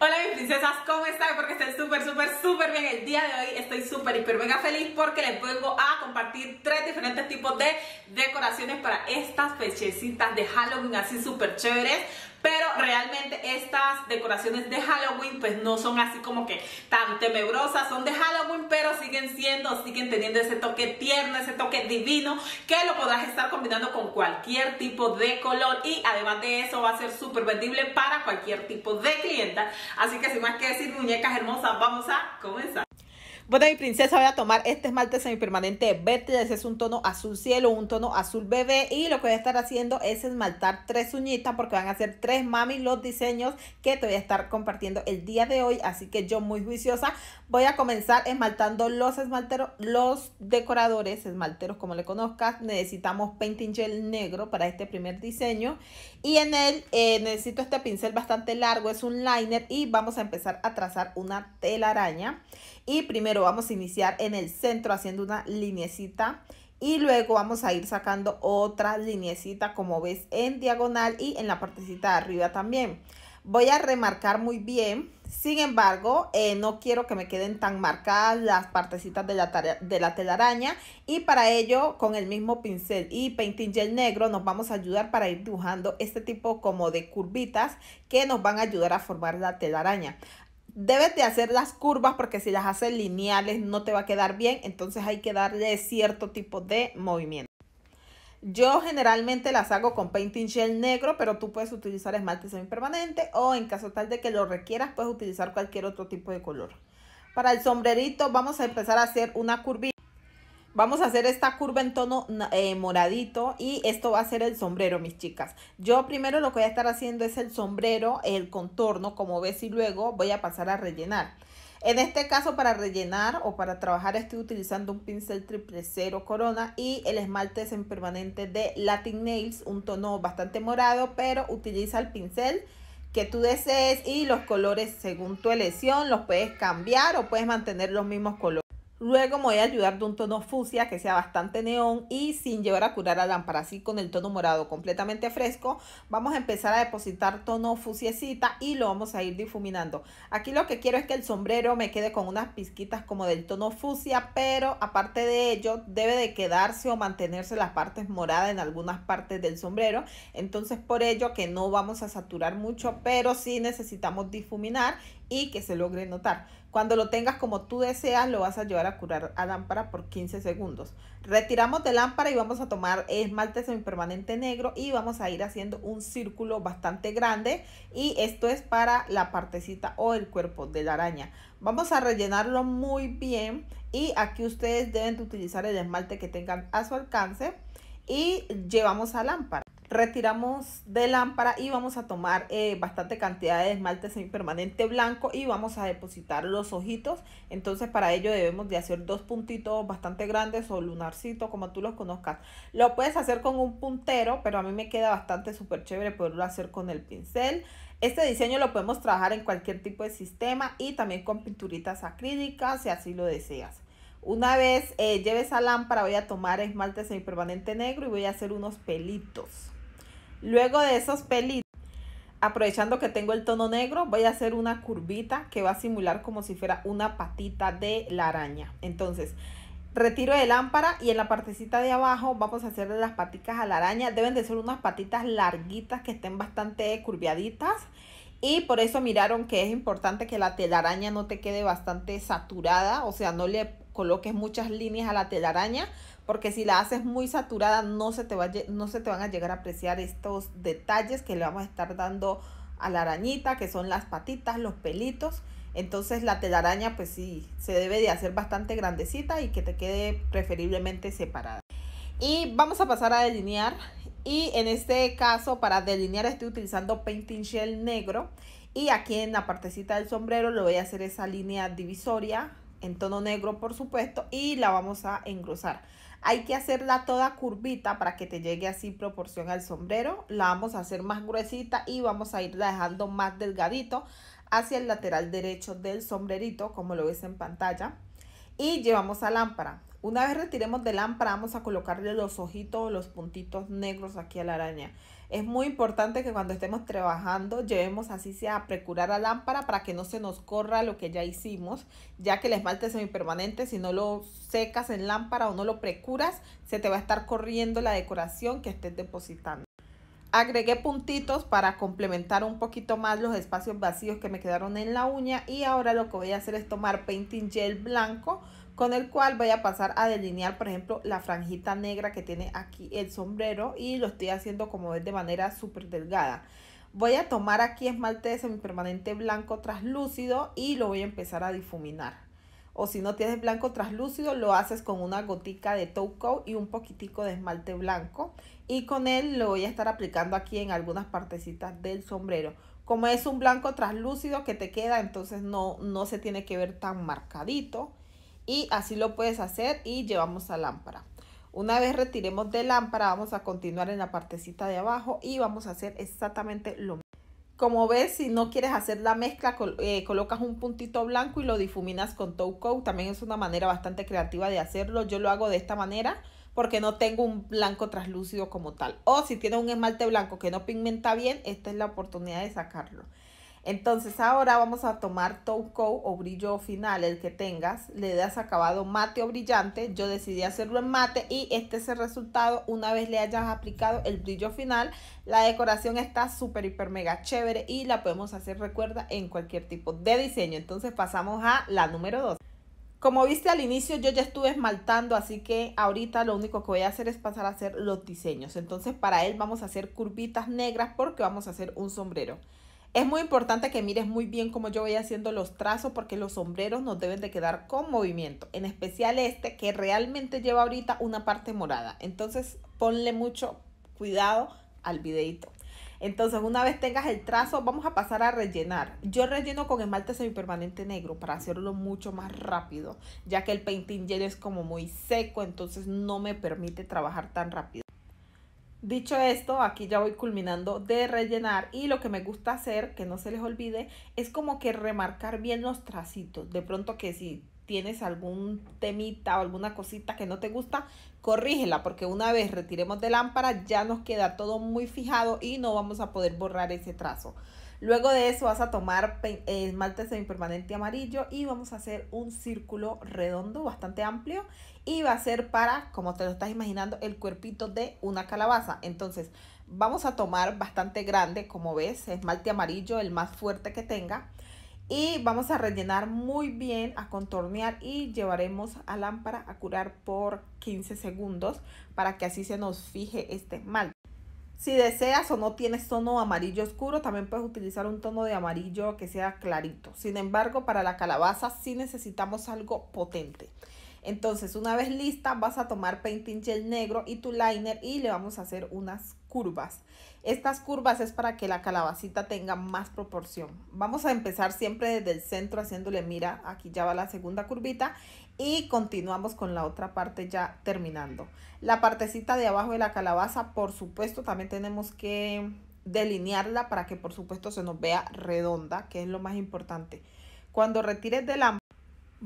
Hola mis princesas, ¿cómo están? Porque estén súper, súper, súper bien el día de hoy. Estoy súper, hiper, mega feliz porque les vengo a compartir tres diferentes tipos de decoraciones para estas fechecitas de Halloween así súper chéveres pero realmente estas decoraciones de Halloween pues no son así como que tan temebrosas, son de Halloween pero siguen siendo, siguen teniendo ese toque tierno, ese toque divino que lo podrás estar combinando con cualquier tipo de color y además de eso va a ser súper vendible para cualquier tipo de clienta. Así que sin más que decir muñecas hermosas, vamos a comenzar. Bueno, mi princesa, voy a tomar este esmalte semipermanente verde. Ese es un tono azul cielo, un tono azul bebé. Y lo que voy a estar haciendo es esmaltar tres uñitas porque van a ser tres mami los diseños que te voy a estar compartiendo el día de hoy. Así que yo muy juiciosa voy a comenzar esmaltando los esmalteros, los decoradores, esmalteros como le conozcas. Necesitamos painting gel negro para este primer diseño. Y en él eh, necesito este pincel bastante largo, es un liner y vamos a empezar a trazar una telaraña. Y primero vamos a iniciar en el centro haciendo una linecita y luego vamos a ir sacando otra linecita como ves en diagonal y en la partecita de arriba también. Voy a remarcar muy bien, sin embargo, eh, no quiero que me queden tan marcadas las partecitas de la, de la telaraña y para ello con el mismo pincel y painting gel negro nos vamos a ayudar para ir dibujando este tipo como de curvitas que nos van a ayudar a formar la telaraña debes de hacer las curvas porque si las haces lineales no te va a quedar bien, entonces hay que darle cierto tipo de movimiento. Yo generalmente las hago con painting gel negro, pero tú puedes utilizar esmalte semipermanente o en caso tal de que lo requieras, puedes utilizar cualquier otro tipo de color. Para el sombrerito vamos a empezar a hacer una curvita. Vamos a hacer esta curva en tono eh, moradito y esto va a ser el sombrero, mis chicas. Yo primero lo que voy a estar haciendo es el sombrero, el contorno, como ves, y luego voy a pasar a rellenar. En este caso para rellenar o para trabajar estoy utilizando un pincel triple cero corona y el esmalte es en permanente de Latin Nails, un tono bastante morado, pero utiliza el pincel que tú desees y los colores según tu elección los puedes cambiar o puedes mantener los mismos colores. Luego me voy a ayudar de un tono fucsia que sea bastante neón y sin llevar a curar a lámpara, así con el tono morado completamente fresco. Vamos a empezar a depositar tono fuciecita y lo vamos a ir difuminando. Aquí lo que quiero es que el sombrero me quede con unas pizquitas como del tono fucsia, pero aparte de ello debe de quedarse o mantenerse las partes moradas en algunas partes del sombrero. Entonces por ello que no vamos a saturar mucho, pero sí necesitamos difuminar y que se logre notar. Cuando lo tengas como tú deseas, lo vas a llevar a curar a lámpara por 15 segundos. Retiramos de lámpara y vamos a tomar esmalte semipermanente negro y vamos a ir haciendo un círculo bastante grande. Y esto es para la partecita o el cuerpo de la araña. Vamos a rellenarlo muy bien y aquí ustedes deben de utilizar el esmalte que tengan a su alcance y llevamos a lámpara retiramos de lámpara y vamos a tomar eh, bastante cantidad de esmalte semipermanente blanco y vamos a depositar los ojitos entonces para ello debemos de hacer dos puntitos bastante grandes o lunarcito como tú los conozcas lo puedes hacer con un puntero pero a mí me queda bastante súper chévere poderlo hacer con el pincel este diseño lo podemos trabajar en cualquier tipo de sistema y también con pinturitas acrílicas si así lo deseas una vez lleves eh, lleve esa lámpara voy a tomar esmalte semipermanente negro y voy a hacer unos pelitos Luego de esos pelitos, aprovechando que tengo el tono negro, voy a hacer una curvita que va a simular como si fuera una patita de la araña. Entonces, retiro de lámpara y en la partecita de abajo vamos a hacer las patitas a la araña. Deben de ser unas patitas larguitas que estén bastante curviaditas. Y por eso miraron que es importante que la telaraña no te quede bastante saturada, o sea, no le coloques muchas líneas a la telaraña, porque si la haces muy saturada no se te, va, no se te van a llegar a apreciar estos detalles que le vamos a estar dando a la arañita, que son las patitas, los pelitos. Entonces la telaraña pues sí, se debe de hacer bastante grandecita y que te quede preferiblemente separada. Y vamos a pasar a delinear. Y en este caso para delinear estoy utilizando Painting Shell negro. Y aquí en la partecita del sombrero lo voy a hacer esa línea divisoria en tono negro por supuesto y la vamos a engrosar. Hay que hacerla toda curvita para que te llegue así proporción al sombrero. La vamos a hacer más gruesita y vamos a irla dejando más delgadito hacia el lateral derecho del sombrerito como lo ves en pantalla. Y llevamos a lámpara. Una vez retiremos de lámpara vamos a colocarle los ojitos los puntitos negros aquí a la araña. Es muy importante que cuando estemos trabajando llevemos así sea a precurar la lámpara para que no se nos corra lo que ya hicimos, ya que el esmalte semipermanente si no lo secas en lámpara o no lo precuras, se te va a estar corriendo la decoración que estés depositando. Agregué puntitos para complementar un poquito más los espacios vacíos que me quedaron en la uña y ahora lo que voy a hacer es tomar Painting Gel blanco con el cual voy a pasar a delinear, por ejemplo, la franjita negra que tiene aquí el sombrero y lo estoy haciendo como ves de manera súper delgada. Voy a tomar aquí esmalte de semipermanente blanco traslúcido y lo voy a empezar a difuminar. O si no tienes blanco traslúcido, lo haces con una gotica de top y un poquitico de esmalte blanco. Y con él lo voy a estar aplicando aquí en algunas partecitas del sombrero como es un blanco traslúcido que te queda, entonces no, no se tiene que ver tan marcadito y así lo puedes hacer y llevamos a lámpara. Una vez retiremos de lámpara, vamos a continuar en la partecita de abajo y vamos a hacer exactamente lo mismo. Como ves, si no quieres hacer la mezcla, eh, colocas un puntito blanco y lo difuminas con Toe Coat. También es una manera bastante creativa de hacerlo. Yo lo hago de esta manera porque no tengo un blanco traslúcido como tal. O si tienes un esmalte blanco que no pigmenta bien, esta es la oportunidad de sacarlo. Entonces ahora vamos a tomar coat o brillo final, el que tengas. Le das acabado mate o brillante. Yo decidí hacerlo en mate y este es el resultado una vez le hayas aplicado el brillo final. La decoración está súper, hiper, mega chévere y la podemos hacer, recuerda, en cualquier tipo de diseño. Entonces pasamos a la número 2. Como viste al inicio yo ya estuve esmaltando, así que ahorita lo único que voy a hacer es pasar a hacer los diseños. Entonces para él vamos a hacer curvitas negras porque vamos a hacer un sombrero. Es muy importante que mires muy bien cómo yo voy haciendo los trazos porque los sombreros nos deben de quedar con movimiento, en especial este que realmente lleva ahorita una parte morada. Entonces ponle mucho cuidado al videito. Entonces una vez tengas el trazo vamos a pasar a rellenar. Yo relleno con esmalte semipermanente negro para hacerlo mucho más rápido ya que el painting gel es como muy seco entonces no me permite trabajar tan rápido. Dicho esto, aquí ya voy culminando de rellenar y lo que me gusta hacer, que no se les olvide, es como que remarcar bien los tracitos. De pronto que si tienes algún temita o alguna cosita que no te gusta, corrígela porque una vez retiremos de lámpara ya nos queda todo muy fijado y no vamos a poder borrar ese trazo. Luego de eso vas a tomar esmalte semipermanente amarillo y vamos a hacer un círculo redondo bastante amplio y va a ser para, como te lo estás imaginando, el cuerpito de una calabaza. Entonces vamos a tomar bastante grande, como ves, esmalte amarillo, el más fuerte que tenga. Y vamos a rellenar muy bien, a contornear y llevaremos a lámpara a curar por 15 segundos para que así se nos fije este esmalte. Si deseas o no tienes tono amarillo oscuro, también puedes utilizar un tono de amarillo que sea clarito. Sin embargo, para la calabaza sí necesitamos algo potente. Entonces, una vez lista, vas a tomar painting gel negro y tu liner y le vamos a hacer unas curvas. Estas curvas es para que la calabacita tenga más proporción. Vamos a empezar siempre desde el centro haciéndole mira. Aquí ya va la segunda curvita y continuamos con la otra parte ya terminando. La partecita de abajo de la calabaza, por supuesto, también tenemos que delinearla para que por supuesto se nos vea redonda, que es lo más importante. Cuando retires del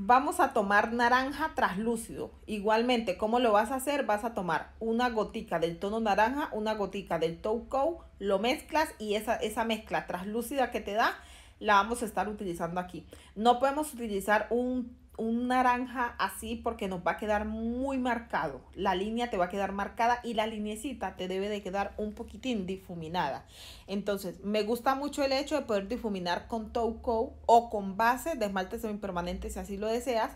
vamos a tomar naranja traslúcido. Igualmente, ¿cómo lo vas a hacer? Vas a tomar una gotica del tono naranja, una gotica del touco, lo mezclas y esa, esa mezcla traslúcida que te da la vamos a estar utilizando aquí. No podemos utilizar un un naranja así porque nos va a quedar muy marcado. La línea te va a quedar marcada y la linecita te debe de quedar un poquitín difuminada. Entonces, me gusta mucho el hecho de poder difuminar con Touco o con base de esmalte semipermanente si así lo deseas.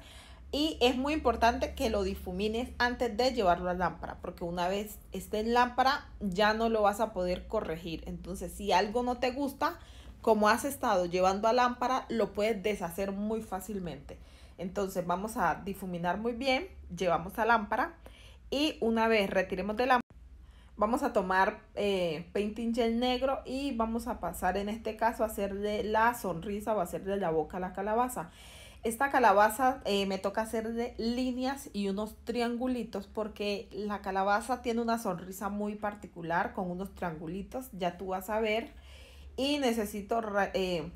Y es muy importante que lo difumines antes de llevarlo a lámpara, porque una vez esté en lámpara ya no lo vas a poder corregir. Entonces, si algo no te gusta, como has estado llevando a lámpara, lo puedes deshacer muy fácilmente. Entonces vamos a difuminar muy bien, llevamos la lámpara y una vez retiremos de la vamos a tomar eh, painting gel negro y vamos a pasar en este caso a hacerle la sonrisa o de la boca a la calabaza. Esta calabaza eh, me toca hacer de líneas y unos triangulitos porque la calabaza tiene una sonrisa muy particular con unos triangulitos, ya tú vas a ver. Y necesito eh,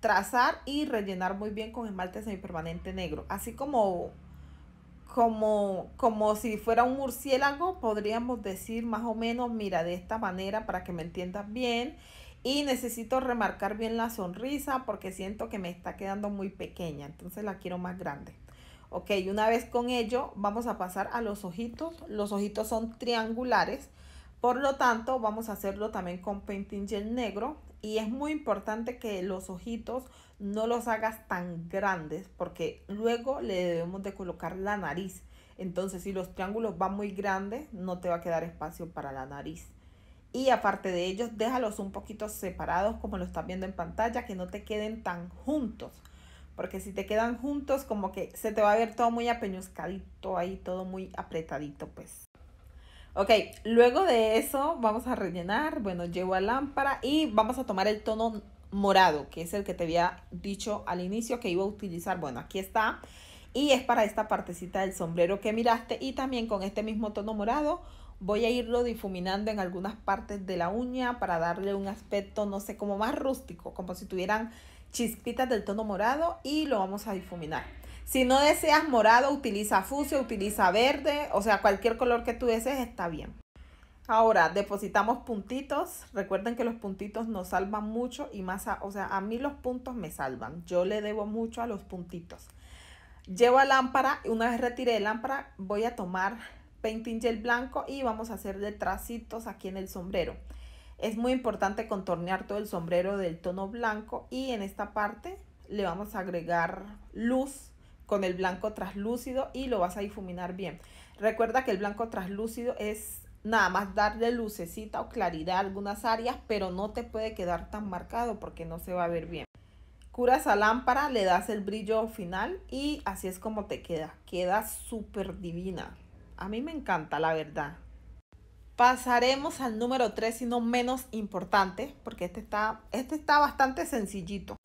trazar y rellenar muy bien con esmalte semipermanente negro. Así como, como, como si fuera un murciélago, podríamos decir más o menos, mira, de esta manera para que me entiendas bien. Y necesito remarcar bien la sonrisa porque siento que me está quedando muy pequeña, entonces la quiero más grande. Ok, una vez con ello, vamos a pasar a los ojitos. Los ojitos son triangulares, por lo tanto, vamos a hacerlo también con painting gel negro y es muy importante que los ojitos no los hagas tan grandes porque luego le debemos de colocar la nariz. Entonces si los triángulos van muy grandes no te va a quedar espacio para la nariz. Y aparte de ellos, déjalos un poquito separados como lo estás viendo en pantalla, que no te queden tan juntos. Porque si te quedan juntos, como que se te va a ver todo muy apeñuzcadito ahí, todo muy apretadito, pues. Ok, luego de eso vamos a rellenar, bueno, llevo a lámpara y vamos a tomar el tono morado, que es el que te había dicho al inicio que iba a utilizar. Bueno, aquí está. Y es para esta partecita del sombrero que miraste. Y también con este mismo tono morado voy a irlo difuminando en algunas partes de la uña para darle un aspecto, no sé, como más rústico, como si tuvieran chispitas del tono morado y lo vamos a difuminar. Si no deseas morado, utiliza fucsia, utiliza verde, o sea, cualquier color que tú desees está bien. Ahora, depositamos puntitos. Recuerden que los puntitos nos salvan mucho y más, a, o sea, a mí los puntos me salvan. Yo le debo mucho a los puntitos. Llevo a lámpara, una vez retiré de lámpara, voy a tomar painting gel blanco y vamos a hacer de tracitos aquí en el sombrero. Es muy importante contornear todo el sombrero del tono blanco y en esta parte le vamos a agregar luz con el blanco traslúcido y lo vas a difuminar bien. Recuerda que el blanco traslúcido es nada más darle lucecita o claridad a algunas áreas, pero no te puede quedar tan marcado porque no se va a ver bien. Curas a lámpara, le das el brillo final y así es como te queda. Queda súper divina. A mí me encanta, la verdad. Pasaremos al número 3 y no menos importante, porque este está, este está bastante sencillito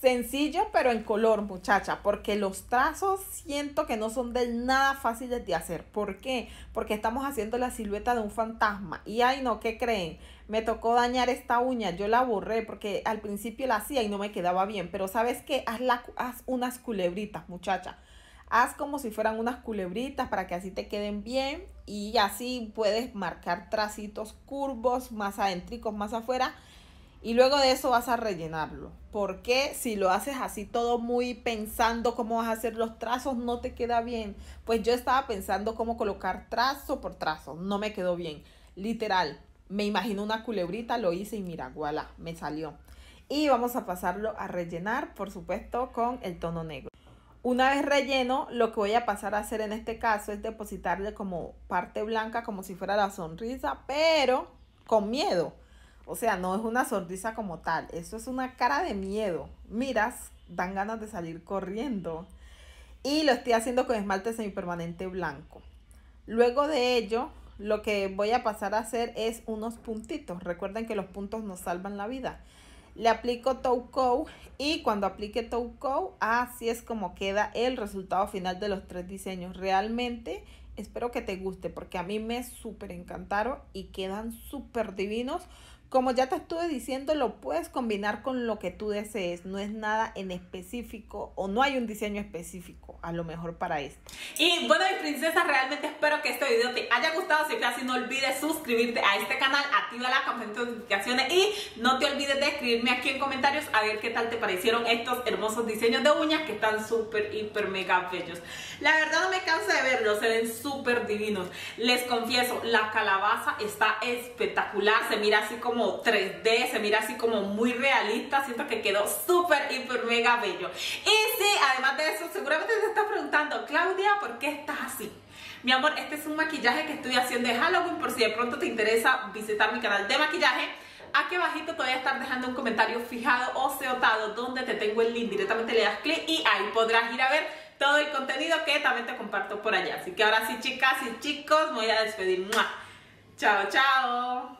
sencillo pero en color, muchacha, porque los trazos siento que no son de nada fáciles de hacer. ¿Por qué? Porque estamos haciendo la silueta de un fantasma. Y ay no, ¿qué creen? Me tocó dañar esta uña, yo la borré porque al principio la hacía y no me quedaba bien, pero ¿sabes qué? Haz, la, haz unas culebritas, muchacha. Haz como si fueran unas culebritas para que así te queden bien y así puedes marcar tracitos curvos más adentricos, más afuera y luego de eso vas a rellenarlo. Porque si lo haces así todo muy pensando cómo vas a hacer los trazos, no te queda bien. Pues yo estaba pensando cómo colocar trazo por trazo. No me quedó bien. Literal, me imagino una culebrita, lo hice y mira, voilà, me salió. Y vamos a pasarlo a rellenar, por supuesto, con el tono negro. Una vez relleno, lo que voy a pasar a hacer en este caso es depositarle como parte blanca, como si fuera la sonrisa, pero con miedo o sea, no es una sonrisa como tal, eso es una cara de miedo. Miras, dan ganas de salir corriendo. Y lo estoy haciendo con esmalte semipermanente blanco. Luego de ello, lo que voy a pasar a hacer es unos puntitos. Recuerden que los puntos nos salvan la vida. Le aplico Toe y cuando aplique Toe así es como queda el resultado final de los tres diseños. Realmente espero que te guste porque a mí me súper encantaron y quedan súper divinos como ya te estuve diciendo, lo puedes combinar con lo que tú desees. No es nada en específico o no hay un diseño específico, a lo mejor para esto. Y bueno, mis princesas, realmente espero que este video te haya gustado. Si fue así, no olvides suscribirte a este canal, activa la campanita de notificaciones y no te olvides de escribirme aquí en comentarios a ver qué tal te parecieron estos hermosos diseños de uñas que están súper, hiper, mega bellos. La verdad no me canso de verlos, se ven súper divinos. Les confieso, la calabaza está espectacular, se mira así como 3D, se mira así como muy realista, siento que quedó súper, hiper, mega bello. Y sí, además de eso, seguramente te está preguntando, Claudia, ¿por qué estás así? Mi amor, este es un maquillaje que estoy haciendo de Halloween, por si de pronto te interesa visitar mi canal de maquillaje aquí abajito te voy a estar dejando un comentario fijado o seotado donde te tengo el link, directamente le das clic y ahí podrás ir a ver todo el contenido que también te comparto por allá. Así que ahora sí chicas y chicos, me voy a despedir. ¡Mua! Chao, chao.